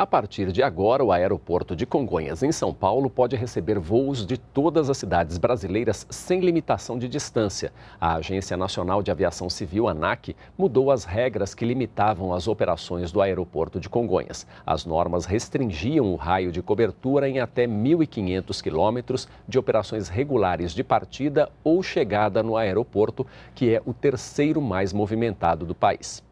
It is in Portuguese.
A partir de agora, o aeroporto de Congonhas, em São Paulo, pode receber voos de todas as cidades brasileiras sem limitação de distância. A Agência Nacional de Aviação Civil, ANAC, mudou as regras que limitavam as operações do aeroporto de Congonhas. As normas restringiam o raio de cobertura em até 1.500 quilômetros de operações regulares de partida ou chegada no aeroporto, que é o terceiro mais movimentado do país.